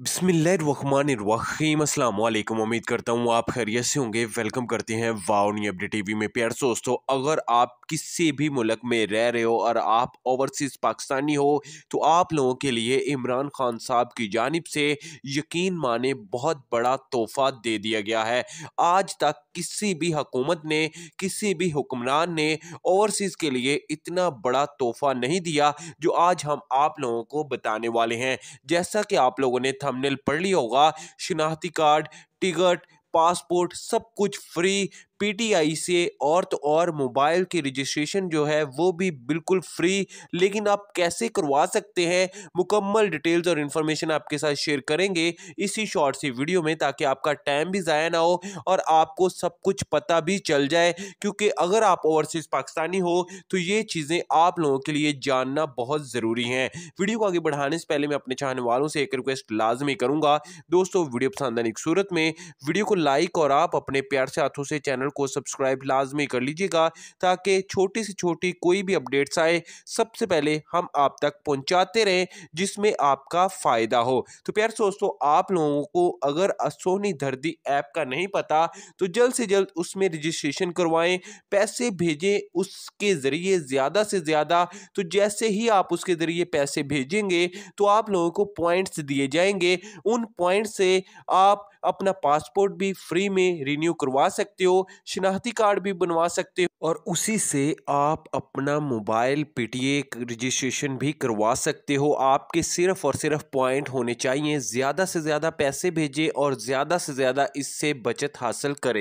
अस्सलाम वालेकुम उम्मीद करता हूँ आप खैरियत से होंगे वेलकम करते हैं वाओनी अपडेट टीवी में प्यार दोस्तों अगर आप किसी भी मुल्क में रह रहे हो और आप ओवरसीज़ पाकिस्तानी हो तो आप लोगों के लिए इमरान खान साहब की जानब से यकीन माने बहुत बड़ा तोहफा दे दिया गया है आज तक किसी भी हकूमत ने किसी भी हुक्मरान ने ओवरसीज़ के लिए इतना बड़ा तोहफा नहीं दिया जो आज हम आप लोगों को बताने वाले हैं जैसा कि आप लोगों ने थंबनेल पढ़ लिया होगा शिनाख्ती कार्ड टिकट पासपोर्ट सब कुछ फ्री पीटीआई से और तो और मोबाइल की रजिस्ट्रेशन जो है वो भी बिल्कुल फ्री लेकिन आप कैसे करवा सकते हैं मुकम्मल डिटेल्स और इन्फॉर्मेशन आपके साथ शेयर करेंगे इसी शॉर्ट सी वीडियो में ताकि आपका टाइम भी ज़ाया ना हो और आपको सब कुछ पता भी चल जाए क्योंकि अगर आप ओवरसीज़ पाकिस्तानी हो तो ये चीज़ें आप लोगों के लिए जानना बहुत ज़रूरी हैं वीडियो को आगे बढ़ाने से पहले मैं अपने चाहने वालों से एक रिक्वेस्ट लाजमी करूँगा दोस्तों वीडियो पसंद आने की सूरत में वीडियो को लाइक और आप अपने प्यार से हाथों से चैनल को सब्सक्राइब लाजमी कर लीजिएगा ताकि छोटी से छोटी कोई भी अपडेट्स आए सबसे पहले हम आप तक पहुँचाते रहें जिसमें आपका फ़ायदा हो तो प्यार दोस्तों आप लोगों को अगर सोनी धरती ऐप का नहीं पता तो जल्द से जल्द उसमें रजिस्ट्रेशन करवाएं पैसे भेजें उसके ज़रिए ज़्यादा से ज़्यादा तो जैसे ही आप उसके ज़रिए पैसे भेजेंगे तो आप लोगों को पॉइंट्स दिए जाएंगे उन पॉइंट से आप अपना पासपोर्ट भी फ्री में रिन्यू करवा सकते हो शिनाख्ती कार्ड भी बनवा सकते हो और उसी से आप अपना मोबाइल पीटीए रजिस्ट्रेशन भी करवा सकते हो आपके सिर्फ और सिर्फ पॉइंट होने चाहिए ज़्यादा से ज़्यादा पैसे भेजें और ज़्यादा से ज़्यादा इससे बचत हासिल करें